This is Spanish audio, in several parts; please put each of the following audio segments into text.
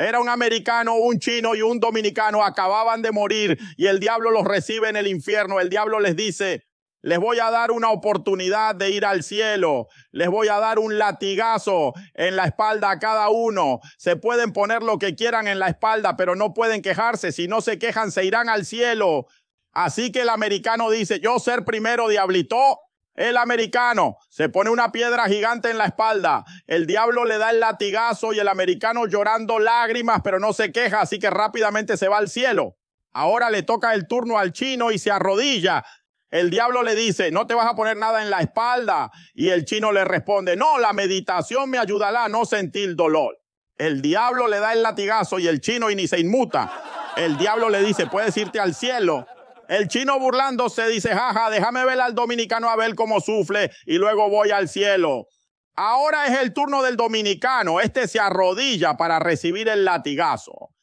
Era un americano, un chino y un dominicano. Acababan de morir y el diablo los recibe en el infierno. El diablo les dice, les voy a dar una oportunidad de ir al cielo. Les voy a dar un latigazo en la espalda a cada uno. Se pueden poner lo que quieran en la espalda, pero no pueden quejarse. Si no se quejan, se irán al cielo. Así que el americano dice, yo ser primero diablito el americano se pone una piedra gigante en la espalda. El diablo le da el latigazo y el americano llorando lágrimas, pero no se queja, así que rápidamente se va al cielo. Ahora le toca el turno al chino y se arrodilla. El diablo le dice, no te vas a poner nada en la espalda. Y el chino le responde, no, la meditación me ayudará a no sentir dolor. El diablo le da el latigazo y el chino y ni se inmuta. El diablo le dice, puedes irte al cielo. El chino burlándose dice, jaja, déjame ver al dominicano a ver cómo sufre y luego voy al cielo. Ahora es el turno del dominicano. Este se arrodilla para recibir el latigazo.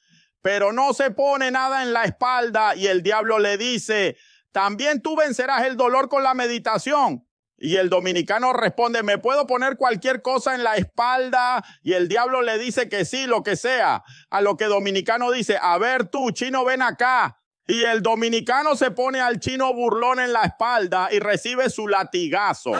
Pero no se pone nada en la espalda y el diablo le dice, también tú vencerás el dolor con la meditación. Y el dominicano responde, me puedo poner cualquier cosa en la espalda y el diablo le dice que sí, lo que sea. A lo que dominicano dice, a ver tú, chino, ven acá y el dominicano se pone al chino burlón en la espalda y recibe su latigazo.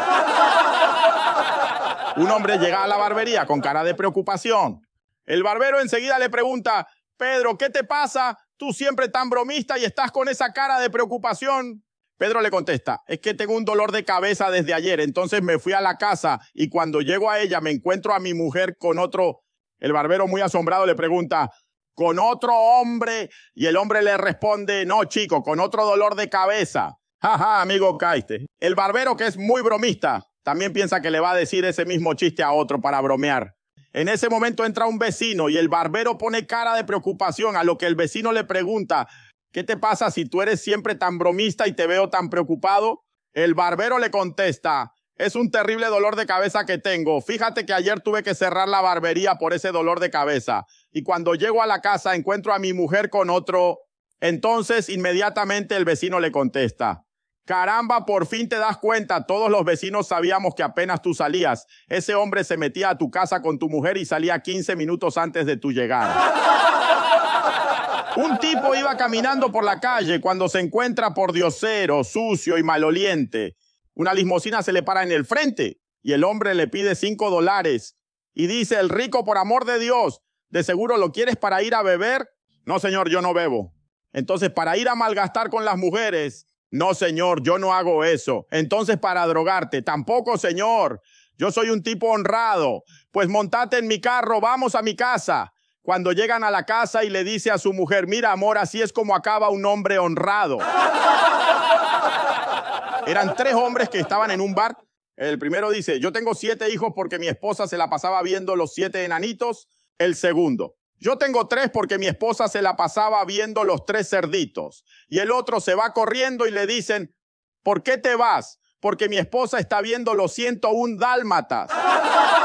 Un hombre llega a la barbería con cara de preocupación. El barbero enseguida le pregunta, Pedro, ¿qué te pasa? Tú siempre tan bromista y estás con esa cara de preocupación. Pedro le contesta, es que tengo un dolor de cabeza desde ayer, entonces me fui a la casa y cuando llego a ella me encuentro a mi mujer con otro. El barbero muy asombrado le pregunta, con otro hombre y el hombre le responde, no chico, con otro dolor de cabeza. Jaja, amigo, Caiste. El barbero que es muy bromista también piensa que le va a decir ese mismo chiste a otro para bromear. En ese momento entra un vecino y el barbero pone cara de preocupación a lo que el vecino le pregunta, ¿qué te pasa si tú eres siempre tan bromista y te veo tan preocupado? El barbero le contesta, es un terrible dolor de cabeza que tengo. Fíjate que ayer tuve que cerrar la barbería por ese dolor de cabeza. Y cuando llego a la casa encuentro a mi mujer con otro. Entonces inmediatamente el vecino le contesta. Caramba, por fin te das cuenta. Todos los vecinos sabíamos que apenas tú salías. Ese hombre se metía a tu casa con tu mujer y salía 15 minutos antes de tu llegada. Un tipo iba caminando por la calle cuando se encuentra por diosero, sucio y maloliente. Una limosina se le para en el frente y el hombre le pide cinco dólares. Y dice, el rico, por amor de Dios, de seguro lo quieres para ir a beber. No, señor, yo no bebo. Entonces, para ir a malgastar con las mujeres, no, señor, yo no hago eso. Entonces, para drogarte, tampoco, señor. Yo soy un tipo honrado. Pues montate en mi carro, vamos a mi casa. Cuando llegan a la casa y le dice a su mujer, mira, amor, así es como acaba un hombre honrado. Eran tres hombres que estaban en un bar. El primero dice, yo tengo siete hijos porque mi esposa se la pasaba viendo los siete enanitos. El segundo, yo tengo tres porque mi esposa se la pasaba viendo los tres cerditos. Y el otro se va corriendo y le dicen, ¿por qué te vas? Porque mi esposa está viendo los 101 dálmatas.